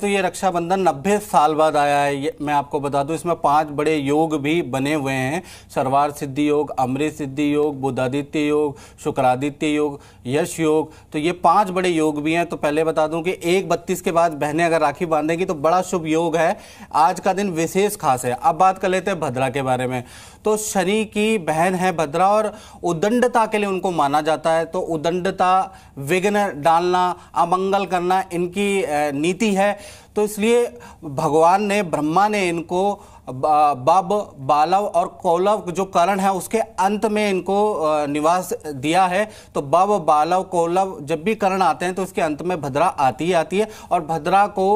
तो ये रक्षाबंधन नब्बे साल बाद आया है ये मैं आपको बता दूं इसमें पांच बड़े योग भी बने हुए हैं सरवार सिद्धि योग अमृत सिद्धि योग बुद्धादित्य योग शुक्रादित्य योग यश योग तो ये पांच बड़े योग भी हैं तो पहले बता दूं कि एक बत्तीस के बाद बहनें अगर राखी बांधेंगी तो बड़ा शुभ योग है आज का दिन विशेष खास है अब बात कर लेते हैं भद्रा के बारे में तो शनि की बहन है भद्रा और उदंडता के लिए उनको माना जाता है तो उदंडता विघ्न डालना अमंगल करना इनकी नीति है तो इसलिए भगवान ने ब्रह्मा ने इनको बब बालव और कौलव जो करण है उसके अंत में इनको निवास दिया है तो बब बालव कौलव जब भी करण आते हैं तो उसके अंत में भद्रा आती ही आती है और भद्रा को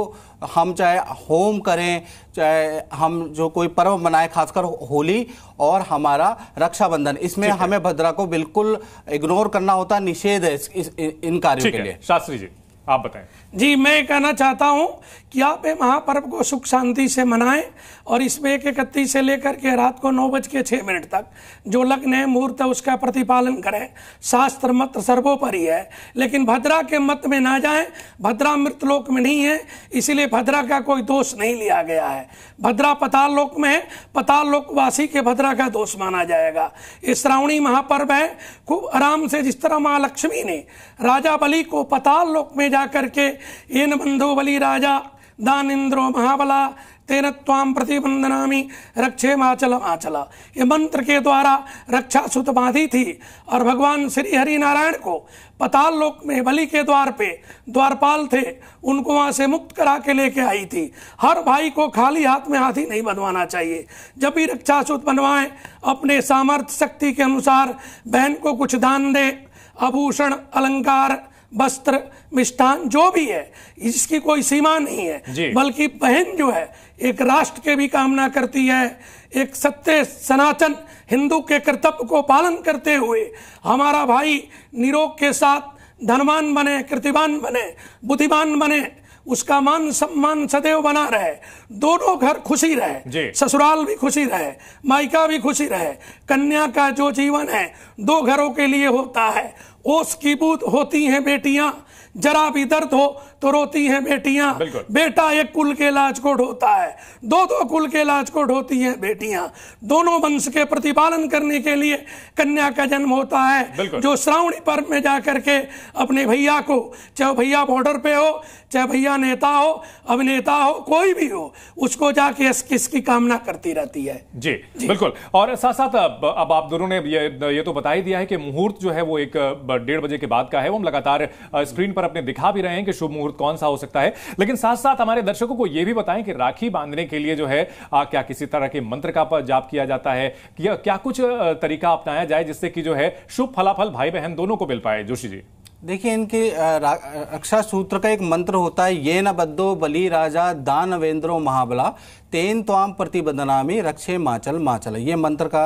हम चाहे होम करें चाहे हम जो कोई पर्व मनाएं खासकर होली और हमारा रक्षाबंधन इसमें हमें भद्रा को बिल्कुल इग्नोर करना होता निषेध है इस, इस, इन कार्यों के लिए शास्त्री जी आप बताएं जी मैं कहना चाहता हूं कि आप ये महापर्व को सुख शांति से मनाएं और इसमें एक इकतीस से लेकर के रात को नौ बज के छः मिनट तक जो लग्न है मुहूर्त है उसका प्रतिपालन करें शास्त्र मत सर्वोपरि है लेकिन भद्रा के मत में ना जाएं भद्रा मृत लोक में नहीं है इसीलिए भद्रा का कोई दोष नहीं लिया गया है भद्रा पताल लोक में है पताल लोकवासी के भद्रा का दोष माना जाएगा ये श्रावणी महापर्व है खूब आराम से जिस तरह महालक्ष्मी ने राजा बलि को पताल लोक में जा करके एन बंधो बली राजा दान इंद्रो महाबला तेन ताम प्रतिबंधनामी रक्षे माचल माचल ये मंत्र के द्वारा रक्षा सुत बांधी थी और भगवान श्री हरि नारायण को पताल लोक में बलि के द्वार पे द्वारपाल थे उनको वहां से मुक्त करा के लेके आई थी हर भाई को खाली हाथ में हाथी नहीं बनवाना चाहिए जब भी रक्षा सुत बनवाएं अपने सामर्थ्य शक्ति के अनुसार बहन को कुछ दान दे आभूषण अलंकार वस्त्र मिष्ठान जो भी है इसकी कोई सीमा नहीं है बल्कि बहन जो है एक राष्ट्र के भी कामना करती है एक सत्य सनातन हिंदू के कर्तव्य को पालन करते हुए हमारा भाई निरोग के साथ धनवान बने कृतिवान बने बुद्धिमान बने उसका मान सम्मान सदैव बना रहे दोनों घर खुशी रहे ससुराल भी खुशी रहे मायका भी खुशी रहे कन्या का जो जीवन है दो घरों के लिए होता है ओस की बूत होती हैं बेटियां जरा भी दर्द हो तो रोती हैं बेटियां बेटा एक कुल के लाज को ढोता है दो दो कुल के लाज को ढोती हैं बेटियां दोनों वंश के प्रतिपालन करने के लिए कन्या का जन्म होता है जो श्रावणी पर्व में जा करके अपने भैया को चाहे भैया बॉर्डर पे हो चाहे भैया नेता हो अभिनेता हो कोई भी हो उसको जाके इसकी कामना करती रहती है जी, जी। बिल्कुल और साथ साथ अब, अब आप दोनों ने ये, ये तो बता ही दिया है कि मुहूर्त जो है वो एक डेढ़ बजे के बाद का है वो हम लगातार स्क्रीन पर अपने दिखा भी रहे हैं कि शुभ मुहूर्त कौन सा हो सकता है लेकिन साथ साथ हमारे दर्शकों को यह भी बताएं कि राखी बांधने के लिए जो है आ, क्या किसी तरह के मंत्र का जाप किया जाता है क्या, क्या कुछ तरीका अपनाया जाए जिससे कि जो है शुभ फलाफल भाई बहन दोनों को मिल पाए जोशी जी देखिए इनके रक्षा सूत्र का एक मंत्र होता है ये न बद्दो बली राजा दानवेंद्रो महाबला तेन त्वाम प्रतिबदनामी रक्षे माचल माचल ये मंत्र का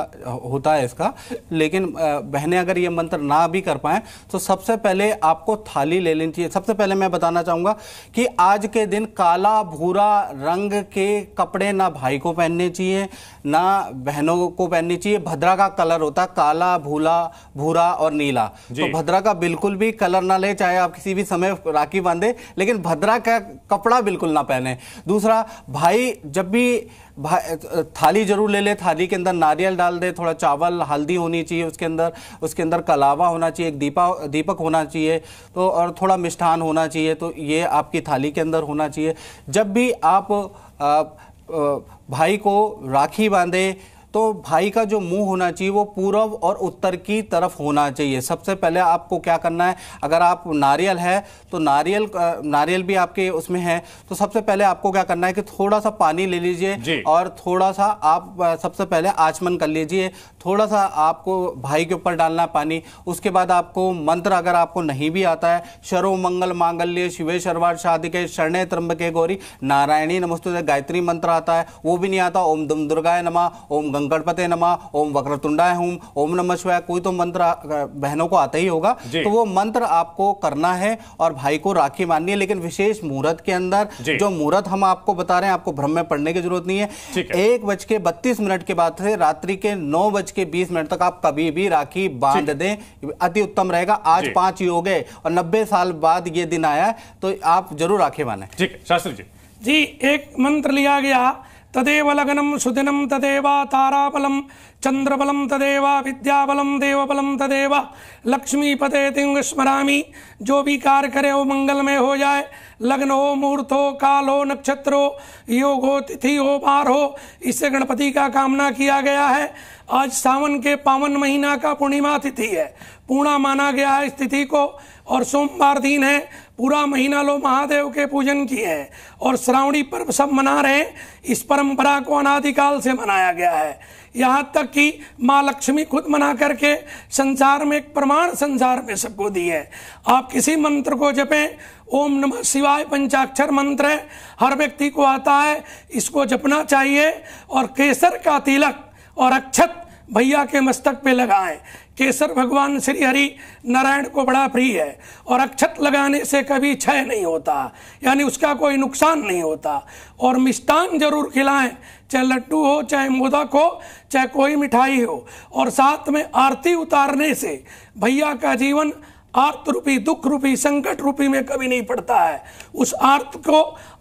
होता है इसका लेकिन बहने अगर ये मंत्र ना भी कर पाएं तो सबसे पहले आपको थाली ले लेनी चाहिए सबसे पहले मैं बताना चाहूँगा कि आज के दिन काला भूरा रंग के कपड़े ना भाई को पहनने चाहिए ना बहनों को पहननी चाहिए भद्रा का कलर होता है काला भूला भूरा और नीला तो भद्रा का बिल्कुल भी कलर ना ले चाहे आप किसी भी समय राखी बांधे लेकिन भद्रा का कपड़ा बिल्कुल ना पहने दूसरा भाई जब भी भाई थाली जरूर ले ले थाली के अंदर नारियल डाल दे थोड़ा चावल हल्दी होनी चाहिए उसके अंदर उसके अंदर कलावा होना चाहिए एक दीपा दीपक होना चाहिए तो और थोड़ा मिष्ठान होना चाहिए तो ये आपकी थाली के अंदर होना चाहिए जब भी आप आ, आ, भाई को राखी बांधे तो भाई का जो मुंह होना चाहिए वो पूर्व और उत्तर की तरफ होना चाहिए सबसे पहले आपको क्या करना है अगर आप नारियल है तो नारियल नारियल भी आपके उसमें है तो सबसे पहले आपको क्या करना है कि थोड़ा सा पानी ले लीजिए और थोड़ा सा आप सबसे पहले आचमन कर लीजिए थोड़ा सा आपको भाई के ऊपर डालना पानी उसके बाद आपको मंत्र अगर आपको नहीं भी आता है शरो मंगल मांगल्य शिवे शर्वार शादी के शरण त्रम्ब के गौरी नारायणी नमस्ते गायत्री मंत्र आता है वो भी नहीं आता ओम दुम दुर्गाय नमा ओम गंग गणपते नमा ओम वक्र वक्रतुंडाय हूँ ओम नमः शिवाय कोई तो मंत्र बहनों को आता ही होगा तो वो मंत्र आपको करना है और भाई को राखी माननी है लेकिन विशेष मुहूर्त के अंदर जो मुहूर्त हम आपको बता रहे हैं आपको भ्रम में पड़ने की जरूरत नहीं है एक बज के बत्तीस मिनट के बाद से रात्रि के नौ बज के बीस मिनट तक आप कभी भी राखी बांध दें अति उत्तम रहेगा आज पांच योग है और नब्बे साल बाद ये दिन आया तो आप जरूर राखी माने ठीक है शास्त्री जी जी एक मंत्र लिया गया तदेव लगनम सुदिनम तदेव ताराबलम चंद्रबलम तदेव विद्याबलम देवबलम तदेव लक्ष्मीपते तिंग स्मरामी जो भी कार्य करे वो मंगलमय हो जाए लग्न हो मुहूर्त हो काल हो नक्षत्र हो योग हो तिथि हो बार हो इससे गणपति का कामना किया गया है आज सावन के पावन महीना का पूर्णिमा तिथि है पूर्णा माना गया है इस तिथि को और सोमवार दिन है पूरा महीना लोग महादेव के पूजन किए हैं और श्रावणी पर्व सब मना रहे हैं इस परंपरा को अनादिकाल से मनाया गया है यहाँ तक कि माँ लक्ष्मी खुद मना करके संसार में एक प्रमाण संसार में सबको दी है आप किसी मंत्र को जपें ओम नमः शिवाय पंचाक्षर मंत्र है हर व्यक्ति को आता है इसको जपना चाहिए और केसर का तिलक और अक्षत भैया के मस्तक पे लगाएं केसर भगवान श्री हरि नारायण को बड़ा प्रिय है और अक्षत लगाने से कभी क्षय नहीं होता यानी उसका कोई नुकसान नहीं होता और मिष्टान जरूर खिलाएं चाहे लड्डू हो चाहे मोदक हो चाहे कोई मिठाई हो और साथ में आरती उतारने से भैया का जीवन आर्त रूपी दुख रूपी संकट रूपी में कभी नहीं पड़ता है उस आर्त को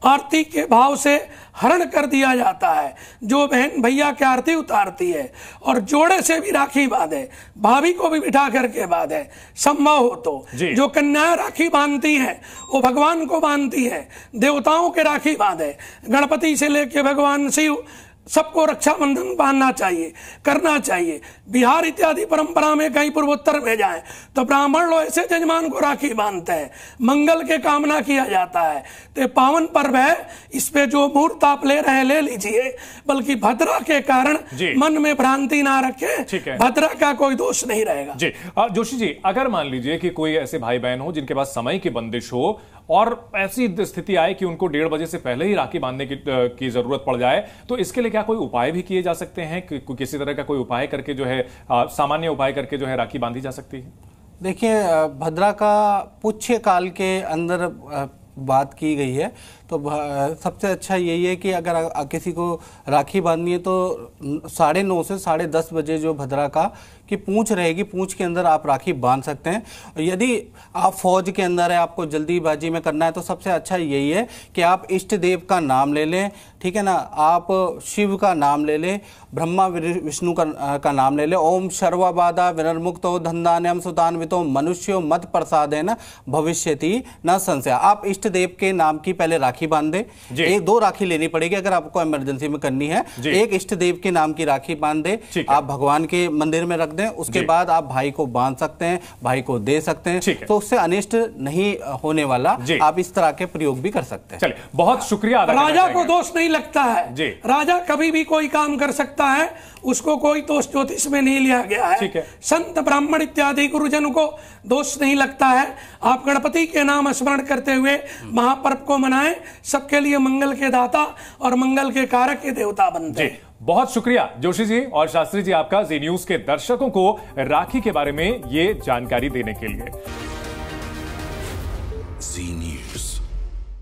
आरती के भाव से हरण कर दिया जाता है जो बहन भैया की आरती उतारती है और जोड़े से भी राखी बांधे भाभी को भी बिठा करके बांधे संभव हो तो जो कन्या राखी बांधती है वो भगवान को बांधती है देवताओं के राखी बांधे गणपति से लेके भगवान शिव सबको रक्षाबंधन बांधना चाहिए करना चाहिए बिहार इत्यादि परंपरा में कहीं पूर्वोत्तर में जाए तो ब्राह्मण लोग ऐसे जजमान को राखी बांधते हैं मंगल के कामना किया जाता है तो पावन पर्व है इस पे जो मुहूर्त आप ले रहे ले लीजिए बल्कि भद्रा के कारण मन में भ्रांति ना रखे भद्रा का कोई दोष नहीं रहेगा जी जोशी जी अगर मान लीजिए कि कोई ऐसे भाई बहन हो जिनके पास समय की बंदिश हो और ऐसी स्थिति आए कि उनको डेढ़ बजे से पहले ही राखी बांधने की, की जरूरत पड़ जाए तो इसके लिए क्या कोई उपाय भी किए जा सकते हैं कि, किसी तरह का कोई उपाय करके जो है सामान्य उपाय करके जो है राखी बांधी जा सकती है देखिए भद्रा का पुच्छ काल के अंदर बात की गई है तो सबसे अच्छा यही है कि अगर किसी को राखी बांधनी है तो साढ़े नौ से साढ़े दस बजे जो भद्रा का कि पूछ रहेगी पूछ के अंदर आप राखी बांध सकते हैं यदि आप फौज के अंदर है आपको जल्दीबाजी में करना है तो सबसे अच्छा यही है कि आप इष्ट देव का नाम ले लें ठीक है ना आप शिव का नाम ले लें ब्रह्मा विष्णु का, का नाम ले लें ओम शर्वाबादा विनर्मुक्त हो धंदान्यम हो मनुष्यो मत प्रसाद है ना भविष्य न संशय आप इष्ट देव के नाम की पहले राखी राखी बांध दें एक दो राखी लेनी पड़ेगी अगर आपको इमरजेंसी में करनी है एक इष्ट देव के नाम की राखी बांध दें आप भगवान के मंदिर में रख दें उसके बाद आप भाई को बांध सकते हैं भाई को दे सकते हैं तो उससे अनिष्ट नहीं होने वाला आप इस तरह के प्रयोग भी कर सकते हैं बहुत शुक्रिया राजा को दोष नहीं लगता है राजा कभी भी कोई काम कर सकता है उसको कोई दोष ज्योतिष में नहीं लिया गया है संत ब्राह्मण इत्यादि गुरुजन को दोष नहीं लगता है आप गणपति के नाम स्मरण करते हुए महापर्व को मनाएं सबके लिए मंगल के दाता और मंगल के कारक के देवता बनते हैं बहुत शुक्रिया जोशी जी और शास्त्री जी आपका जी न्यूज के दर्शकों को राखी के बारे में ये जानकारी देने के लिए जी